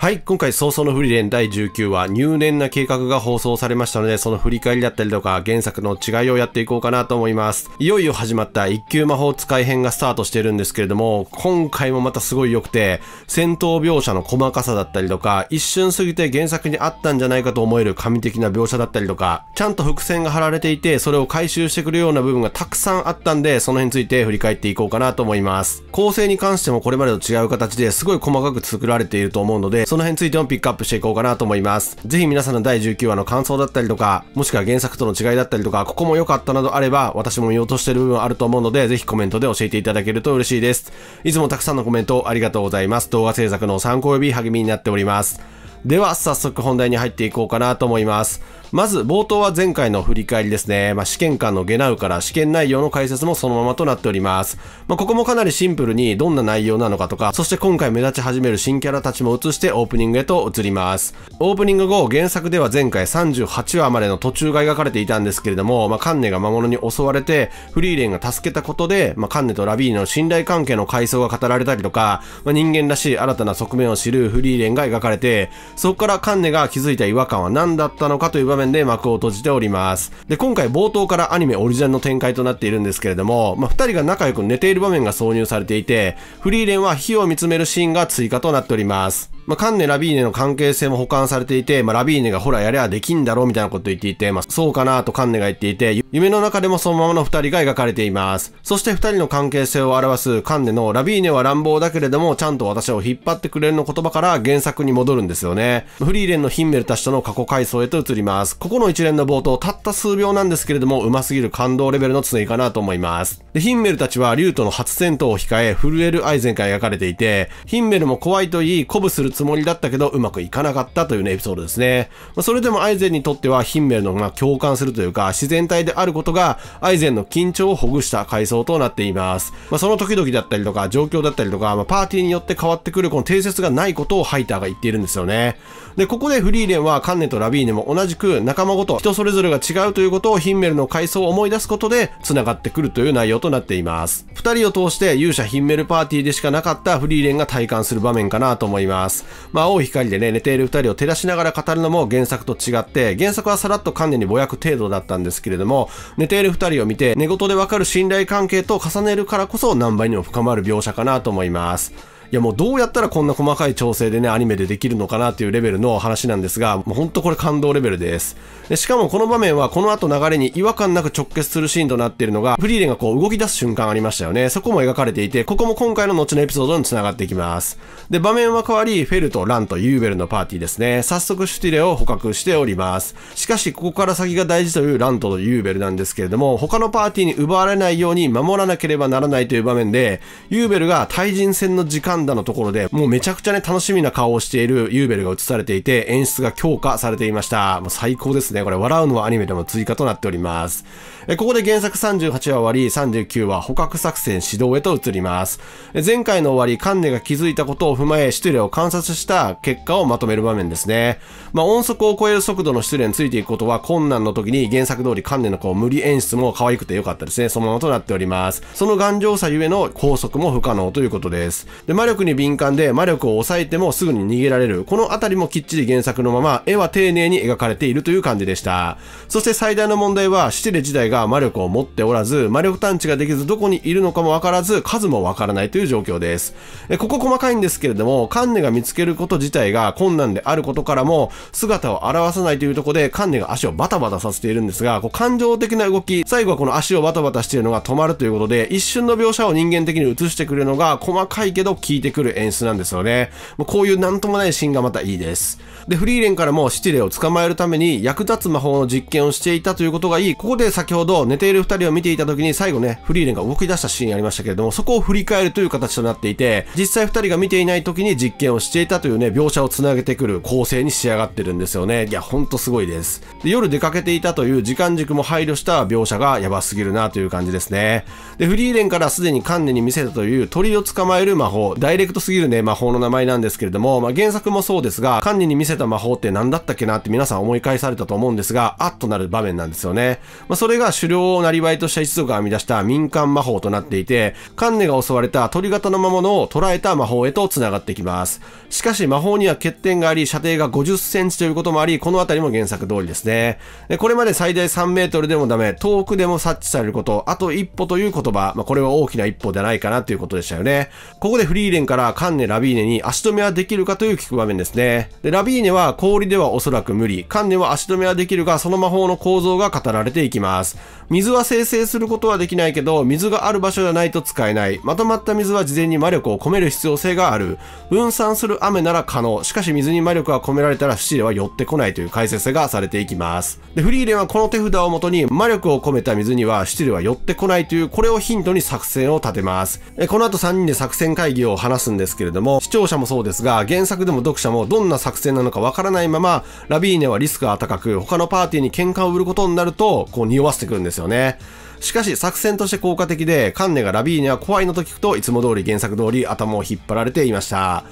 はい、今回早々のフリレン第19話、入念な計画が放送されましたので、その振り返りだったりとか、原作の違いをやっていこうかなと思います。いよいよ始まった一級魔法使い編がスタートしてるんですけれども、今回もまたすごい良くて、戦闘描写の細かさだったりとか、一瞬過ぎて原作にあったんじゃないかと思える神的な描写だったりとか、ちゃんと伏線が張られていて、それを回収してくるような部分がたくさんあったんで、その辺について振り返っていこうかなと思います。構成に関してもこれまでと違う形ですごい細かく作られていると思うので、その辺についてもピックアップしていこうかなと思います。ぜひ皆さんの第19話の感想だったりとか、もしくは原作との違いだったりとか、ここも良かったなどあれば、私も見落としてる部分あると思うので、ぜひコメントで教えていただけると嬉しいです。いつもたくさんのコメントありがとうございます。動画制作の参考及び励みになっております。では、早速本題に入っていこうかなと思います。まず冒頭は前回の振り返りですね。まあ、試験官のゲナウから試験内容の解説もそのままとなっております。まあ、ここもかなりシンプルにどんな内容なのかとか、そして今回目立ち始める新キャラたちも映してオープニングへと移ります。オープニング後、原作では前回38話までの途中が描かれていたんですけれども、まあ、カンネが魔物に襲われて、フリーレンが助けたことで、まあ、カンネとラビーの信頼関係の階層が語られたりとか、まあ、人間らしい新たな側面を知るフリーレンが描かれて、そこからカンネが気づいた違和感は何だったのかという場面面で幕を閉じております。で、今回冒頭からアニメオリジナルの展開となっているんですけれども、まあ、2人が仲良く寝ている場面が挿入されていて、フリーレンは火を見つめるシーンが追加となっております。まあ、カンネ・ラビーネの関係性も保管されていて、まあ、ラビーネがほらやりゃできんだろうみたいなこと言っていて、まあ、そうかなとカンネが言っていて、夢の中でもそのままの二人が描かれています。そして二人の関係性を表すカンネのラビーネは乱暴だけれども、ちゃんと私を引っ張ってくれるの言葉から原作に戻るんですよね。フリーレンのヒンメルたちとの過去回想へと移ります。ここの一連の冒頭、たった数秒なんですけれども、うますぎる感動レベルの常かなと思います。で、ヒンメルたちは竜との初戦闘を控え、震える愛かが描かれていて、ヒンメルも怖いと言い、鼓舞するつもりだったけど、うまくいかなかったというね、エピソードですね。まあ、それでもアイゼンにとっては、ヒンメルの、ま共感するというか、自然体であることが、アイゼンの緊張をほぐした階層となっています。まあ、その時々だったりとか、状況だったりとか、まあ、パーティーによって変わってくるこの定説がないことをハイターが言っているんですよね。で、ここでフリーレンは、カンネとラビーネも同じく仲間ごと人それぞれが違うということをヒンメルの階層を思い出すことで、繋がってくるという内容となっています。2人を通して勇者ヒンメルパーティーでしかなかったフリーレンが体感する場面かなと思います。まあ、青い光でね、寝ている二人を照らしながら語るのも原作と違って、原作はさらっと観念にぼやく程度だったんですけれども、寝ている二人を見て、寝言でわかる信頼関係と重ねるからこそ何倍にも深まる描写かなと思います。いやもうどうやったらこんな細かい調整でね、アニメでできるのかなっていうレベルの話なんですが、もうほんとこれ感動レベルです。でしかもこの場面はこの後流れに違和感なく直結するシーンとなっているのが、フリーレンがこう動き出す瞬間ありましたよね。そこも描かれていて、ここも今回の後のエピソードに繋がっていきます。で、場面は変わり、フェルとランとユーベルのパーティーですね。早速シュティレを捕獲しております。しかし、ここから先が大事というランとユーベルなんですけれども、他のパーティーに奪われないように守らなければならないという場面で、ユーベルが対人戦の時間ンダのところで、もうめちゃくちゃね、楽しみな顔をしているユーベルが映されていて、演出が強化されていました。もう最高ですね。これ、笑うのはアニメでも追加となっております。えここで原作38話終わり、39話捕獲作戦指導へと移ります。え、前回の終わり、カンネが気づいたことを踏まえ、シュトレを観察した結果をまとめる場面ですね。まあ、音速を超える速度のシュトレについていくことは困難の時に原作通りカンネのこう無理演出も可愛くて良かったですね。そのままとなっております。その頑丈さゆえの拘束も不可能ということです。で、マ力に敏感で魔力を抑えてもすぐに逃げられる。このあたりもきっちり原作のまま、絵は丁寧に描かれているという感じでした。そして最大の問題は、シテレ自体が魔力を持っておらず、魔力探知ができずどこにいるのかもわからず、数もわからないという状況です。ここ細かいんですけれども、カンネが見つけること自体が困難であることからも、姿を現さないというとこで、カンネが足をバタバタさせているんですが、こう感情的な動き、最後はこの足をバタバタしているのが止まるということで、一瞬の描写を人間的に映してくれるのが細かいけど効いいてくる演出なんですよね。もうこういうなんともないシーンがまたいいです。で、フリーレンからもシティレを捕まえるために役立つ魔法の実験をしていたということがいい。ここで先ほど寝ている二人を見ていた時に最後ね、フリーレンが動き出したシーンありましたけれども、そこを振り返るという形となっていて、実際二人が見ていない時に実験をしていたというね、描写を繋げてくる構成に仕上がってるんですよね。いや、ほんとすごいです。で夜出かけていたという時間軸も配慮した描写がやばすぎるなという感じですね。で、フリーレンからすでに観念に見せたという鳥を捕まえる魔法、ダイレクトすぎるね、魔法の名前なんですけれども、まあ、原作もそうですが、カンニに見せた魔法って何だったっけなって皆さん思い返されたと思うんですが、あっとなる場面なんですよね。まあ、それが狩猟をなりいとした一族が編み出した民間魔法となっていて、カンネが襲われた鳥型の魔物を捕らえた魔法へと繋がってきます。しかし魔法には欠点があり、射程が50センチということもあり、この辺りも原作通りですね。でこれまで最大3メートルでもダメ、遠くでも察知されること、あと一歩という言葉、まあ、これは大きな一歩じゃないかなということでしたよね。ここでフリーレンからカンネ・ラビーネに足止めはできるかという聞く場面ですね。で、ラビーネは氷ではおそらく無理。カンネは足止めはできるが、その魔法の構造が語られていきます。水は生成することはできないけど、水がある場所じゃないと使えない。まとまった水は事前に魔力を込める必要性がある。分散する雨なら可能。しかし水に魔力が込められたら不思議は寄ってこないという解説がされていきます。で、フリーレンはこの手札をもとに魔力を込めた水にはシチルは寄ってこないというこれをヒントに作戦を立てます。えこの後3人で作戦会議を話すんですけれども、視聴者もそうですが、原作でも読者もどんな作戦なのかわからないまま、ラビーネはリスクが高く、他のパーティーに喧嘩を売ることになると、こう匂わせてくるんですよね。しかし作戦として効果的で、カンネがラビーニャ怖いのと聞くといつも通り原作通り頭を引っ張られていました。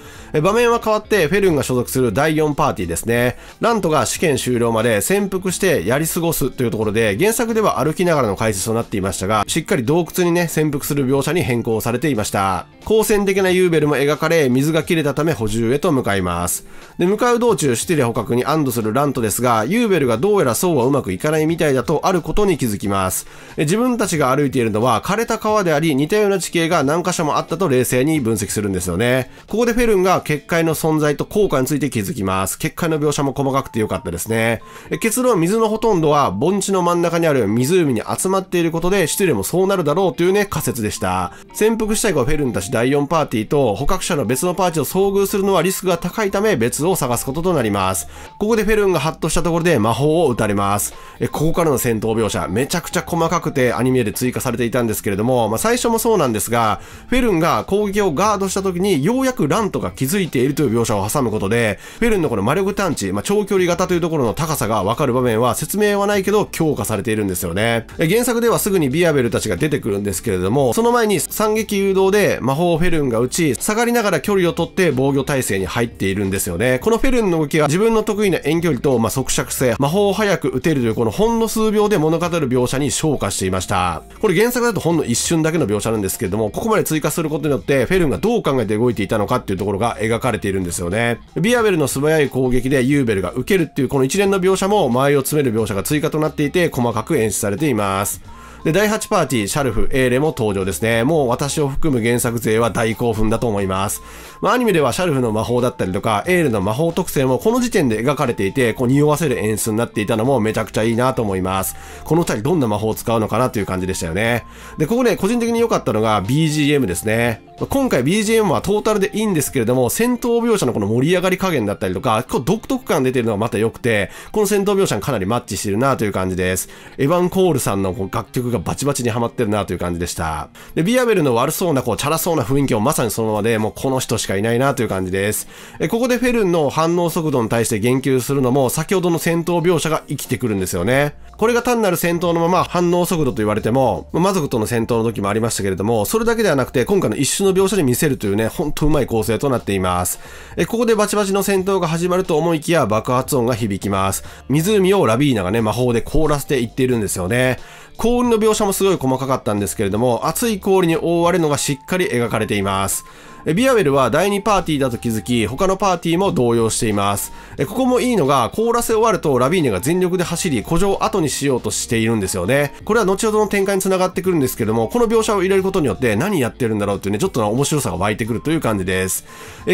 場面は変わって、フェルンが所属する第4パーティーですね。ラントが試験終了まで潜伏してやり過ごすというところで、原作では歩きながらの解説となっていましたが、しっかり洞窟にね、潜伏する描写に変更されていました。光線的なユーベルも描かれ、水が切れたため補充へと向かいます。で、向かう道中、シティレ捕獲に安堵するラントですが、ユーベルがどうやらそうはうまくいかないみたいだとあることに気づきます。自分たちが歩いているのは枯れた川であり、似たような地形が何箇所もあったと冷静に分析するんですよね。ここでフェルンが結界の存在と効果について気づきます。結界の描写も細かくて良かったですね。結論、水のほとんどは盆地の真ん中にある湖に集まっていることで、失礼もそうなるだろうというね、仮説でした。潜伏したい子はフェルンたち第4パーティーと捕獲者の別のパーティーを遭遇するのはリスクが高いため別を探すこととなります。ここでフェルンがハッとしたところで魔法を打たれます。ここからの戦闘描写、めちゃくちゃ細かくて、でアニメで追加されていたんですけれども、まあ、最初もそうなんですが、フェルンが攻撃をガードした時にようやくラントが気づいているという描写を挟むことで、フェルンのこの魔力探知、まあ、長距離型というところの高さがわかる場面は説明はないけど強化されているんですよね。原作ではすぐにビアベルたちが出てくるんですけれども、その前に惨撃誘導で魔法フェルンが打ち、下がりながら距離を取って防御体制に入っているんですよね。このフェルンの動きは自分の得意な遠距離と、まあ、速射性、魔法を早く打てるというこのほんの数秒で物語る描写に昇華しています。ましたこれ原作だとほんの一瞬だけの描写なんですけれどもここまで追加することによってフェルンがどう考えて動いていたのかっていうところが描かれているんですよねビアベルの素早い攻撃でユーベルが受けるっていうこの一連の描写も間合いを詰める描写が追加となっていて細かく演出されていますで、第8パーティー、シャルフ、エーレも登場ですね。もう私を含む原作勢は大興奮だと思います。まあ、アニメではシャルフの魔法だったりとか、エーレの魔法特性もこの時点で描かれていて、こう匂わせる演出になっていたのもめちゃくちゃいいなと思います。この二人どんな魔法を使うのかなという感じでしたよね。で、ここね、個人的に良かったのが BGM ですね。今回 BGM はトータルでいいんですけれども、戦闘描写のこの盛り上がり加減だったりとか、結構独特感出てるのがまた良くて、この戦闘描写にかなりマッチしてるなという感じです。エヴァン・コールさんの楽曲がバチバチにハマってるなという感じでした。で、ビアベルの悪そうな、こう、チャラそうな雰囲気をまさにそのままで、もうこの人しかいないなという感じです。え、ここでフェルンの反応速度に対して言及するのも、先ほどの戦闘描写が生きてくるんですよね。これが単なる戦闘のまま反応速度と言われても、魔族との戦闘の時もありましたけれども、それだけではなくて、今回の一瞬のの描写で見せるというね、ほんとうまい構成となっています。えここでバチバチの戦闘が始まると思いきや爆発音が響きます。湖をラビーナがね、魔法で凍らせていっているんですよね。幸運の描写もすごい細かかったんですけれども、熱い氷に覆われるのがしっかり描かれています。ビアウェルは第2パーティーだと気づき、他のパーティーも動揺しています。ここもいいのが、凍らせ終わるとラビーネが全力で走り、古城を後にしようとしているんですよね。これは後ほどの展開に繋がってくるんですけども、この描写を入れることによって何やってるんだろうっていうね、ちょっとの面白さが湧いてくるという感じです。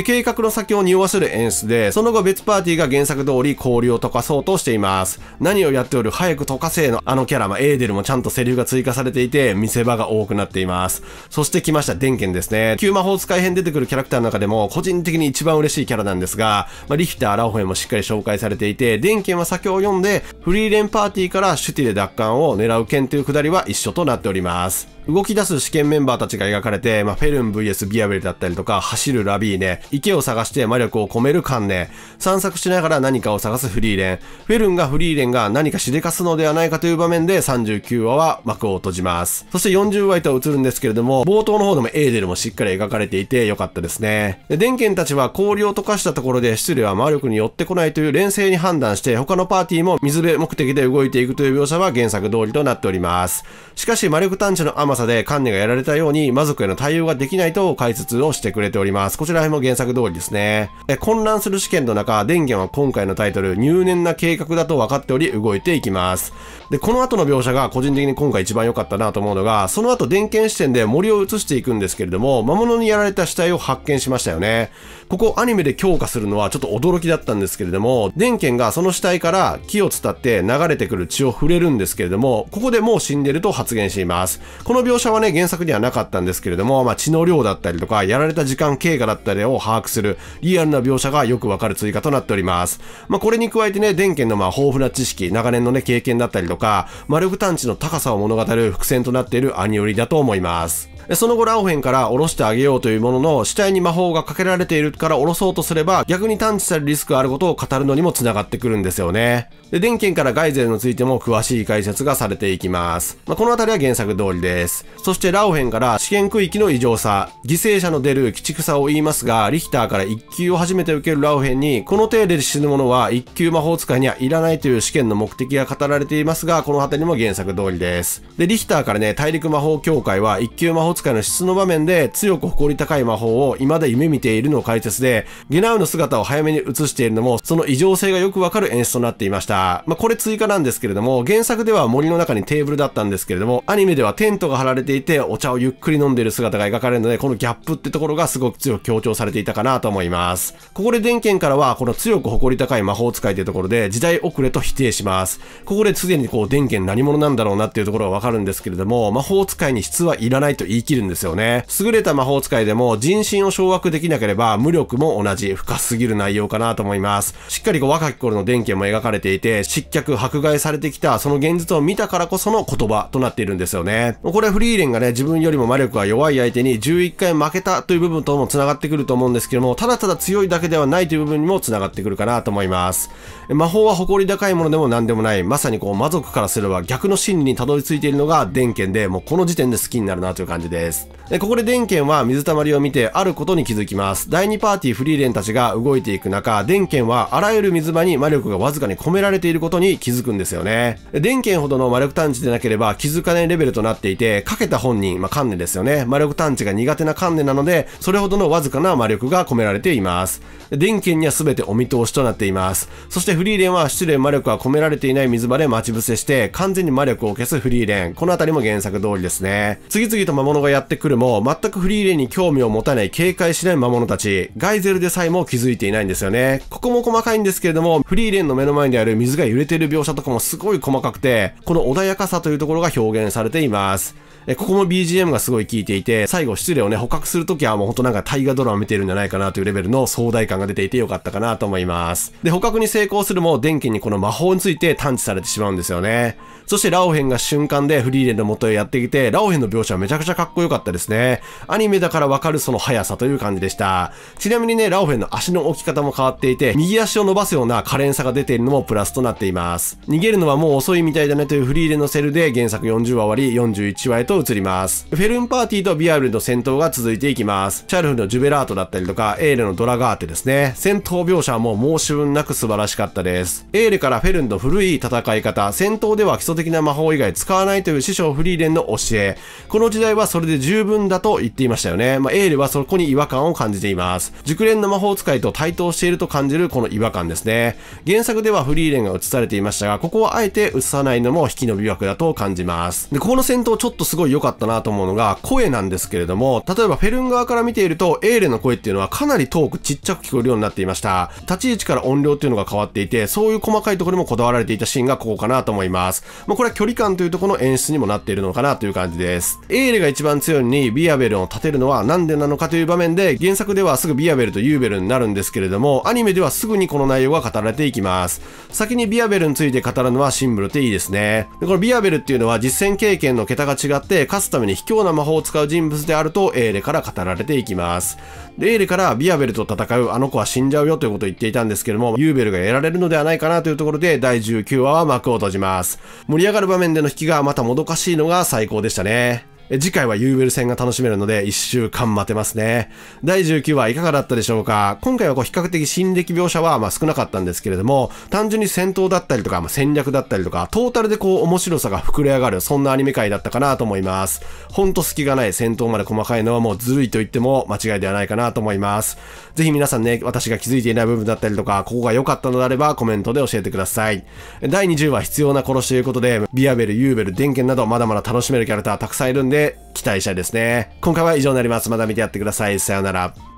計画の先を匂わせる演出で、その後別パーティーが原作通り氷を溶かそうとしています。何をやっておる早く溶かせのあのキャラ、まあ、エーデルもちゃんゃんとセリフが追加されていて、見せ場が多くなっています。そして来ました、電ンですね。旧魔法使い編出てくるキャラクターの中でも、個人的に一番嬉しいキャラなんですが、まあ、リヒター、ラオホエもしっかり紹介されていて、電ンは先を読んで、フリーレンパーティーからシュティで奪還を狙う剣というくだりは一緒となっております。動き出す試験メンバーたちが描かれて、まあ、フェルン VS ビアベルだったりとか、走るラビーネ、池を探して魔力を込めるカンネ、散策しながら何かを探すフリーレン、フェルンがフリーレンが何かしでかすのではないかという場面で39話は幕を閉じます。そして40話へと映るんですけれども、冒頭の方でもエーデルもしっかり描かれていて良かったですね。で、電剣たちは氷を溶かしたところで質量は魔力に寄ってこないという冷静に判断して、他のパーティーも水辺目的で動いていくという描写は原作通りとなっております。しかし魔力探知のアマ狭さで観念がやられたように魔族への対応ができないと解説をしてくれております。こちら辺も原作通りですね。え混乱する試験の中、電源は今回のタイトル、入念な計画だと分かっており動いていきます。で、この後の描写が個人的に今回一番良かったなと思うのが、その後電源視点で森を移していくんですけれども、魔物にやられた死体を発見しましたよね。ここアニメで強化するのはちょっと驚きだったんですけれども、電源がその死体から木を伝って流れてくる血を触れるんですけれども、ここでもう死んでると発言しています。この描写はね、原作にはなかったんですけれども、まあ、血の量だったりとか、やられた時間経過だったりを把握する、リアルな描写がよくわかる追加となっております。まあ、これに加えてね、電源のまあ、豊富な知識、長年のね、経験だったりとか、魔力探知の高さを物語る伏線となっているアニオリだと思います。その後ラオフェンから下ろしてあげようというものの、死体に魔法がかけられているから下ろそうとすれば、逆に探知されるリスクがあることを語るのにも繋がってくるんですよね。で、電源からガイゼルについても詳しい解説がされていきます。まあ、この辺りは原作通りです。。そしてラオヘンから試験区域の異常さ、犠牲者の出る鬼畜さを言いますが、リヒターから1級を初めて受けるラオヘンに、この程度で死ぬ者は1級魔法使いにはいらないという試験の目的が語られていますが、この辺りも原作通りです。で、リヒターからね、大陸魔法協会は1級魔法使いの質の場面で強く誇り高い魔法を未だ夢見ているのを解説で、ゲナウの姿を早めに映しているのも、その異常性がよくわかる演出となっていました。まあ、これ追加なんですけれども、原作では森の中にテーブルだったんですけれども、アニメではテントが貼られていて、お茶をゆっくり飲んでいる姿が描かれるので、このギャップってところがすごく強く強調されていたかなと思います。ここで電剣からは、この強く誇り高い魔法使いというところで、時代遅れと否定します。ここで常にこう、電剣何者なんだろうなっていうところがわかるんですけれども、魔法使いに質はいらないと言い切るんですよね。優れた魔法使いでも、人心を掌握できなければ、無力も同じ、深すぎる内容かなと思います。しっかりこう、若き頃の電剣も描かれていて、失脚、迫害されてきた、その現実を見たからこその言葉となっているんですよね。これフリーレンがね、自分よりも魔力が弱い相手に11回負けたという部分とも繋がってくると思うんですけども、ただただ強いだけではないという部分にも繋がってくるかなと思います。魔法は誇り高いものでも何でもない、まさにこう魔族からすれば逆の心理にたどり着いているのが電剣で、もうこの時点で好きになるなという感じです。でここで電剣は水たまりを見てあることに気づきます。第2パーティーフリーレンたちが動いていく中、電剣はあらゆる水場に魔力がわずかに込められていることに気づくんですよね。電剣ほどの魔力探知でなければ気づかないレベルとなっていて、かけた本人、まあ、観念ですよね。魔力探知が苦手な観念なので、それほどのわずかな魔力が込められています。電剣には全てお見通しとなっています。そしてフリーレンは失礼魔力は込められていない水場で待ち伏せして、完全に魔力を消すフリーレン。この辺りも原作通りですね。次々と魔物がやってくるも、全くフリーレンに興味を持たない、警戒しない魔物たち、ガイゼルでさえも気づいていないんですよね。ここも細かいんですけれども、フリーレンの目の前にある水が揺れている描写とかもすごい細かくて、この穏やかさというところが表現されています。えここも BGM がすごい効いていて、最後失礼をね、捕獲するときはもうほんとなんか大河ドラマ見てるんじゃないかなというレベルの壮大感が出ていてよかったかなと思います。で、捕獲に成功するも、電気にこの魔法について探知されてしまうんですよね。そしてラオヘンが瞬間でフリーレンの元へやってきて、ラオヘンの描写はめちゃくちゃかっこよかったですね。アニメだからわかるその速さという感じでした。ちなみにね、ラオヘンの足の置き方も変わっていて、右足を伸ばすような可憐さが出ているのもプラスとなっています。逃げるのはもう遅いみたいだねというフリーレンのセルで、原作40話終わり、41話へとと移ります。フェルンパーティーとビアルの戦闘が続いていきます。シャルフのジュベラートだったりとか、エーレのドラガーテですね。戦闘描写も申し分なく素晴らしかったです。エーレからフェルンの古い戦い方、戦闘では基礎的な魔法以外使わないという師匠フリーレンの教え。この時代はそれで十分だと言っていましたよね。まあ、エーレはそこに違和感を感じています。熟練の魔法使いと対等していると感じるこの違和感ですね。原作ではフリーレンが映されていましたが、ここはあえて映さないのも引きの美枠だと感じます。で、ここの戦闘ちょっとすごいごい良かったなと思うのが、声なんですけれども、例えばフェルン側から見ていると、エーレの声っていうのはかなり遠くちっちゃく聞こえるようになっていました。立ち位置から音量っていうのが変わっていて、そういう細かいところにもこだわられていたシーンがここかなと思います。まあ、これは距離感というところの演出にもなっているのかなという感じです。エーレが一番強いのに、ビアベルを立てるのはなんでなのかという場面で、原作ではすぐビアベルとユーベルになるんですけれども、アニメではすぐにこの内容が語られていきます。先にビアベルについて語るのはシンブルっていいですね。でこのビアベルっていうのは実践経験の桁が違って、して勝つために卑怯な魔法を使う人物であるとエーレから語られていきます。で、エーレからビアベルと戦うあの子は死んじゃうよということを言っていたんですけども、ユーベルが得られるのではないかなというところで第19話は幕を閉じます。盛り上がる場面での引きがまたもどかしいのが最高でしたね。次回はユーベル戦が楽しめるので一週間待てますね。第19話いかがだったでしょうか今回はこう比較的心歴描写はま少なかったんですけれども、単純に戦闘だったりとか、ま戦略だったりとか、トータルでこう面白さが膨れ上がる、そんなアニメ界だったかなと思います。ほんと隙がない戦闘まで細かいのはもうずるいと言っても間違いではないかなと思います。ぜひ皆さんね、私が気づいていない部分だったりとか、ここが良かったのであればコメントで教えてください。第20話必要な殺しということで、ビアベル、ユーベル、電ンなどまだまだ楽しめるキャラクターたくさんいるんで、で期待したいですね。今回は以上になります。また見てやってください。さようなら。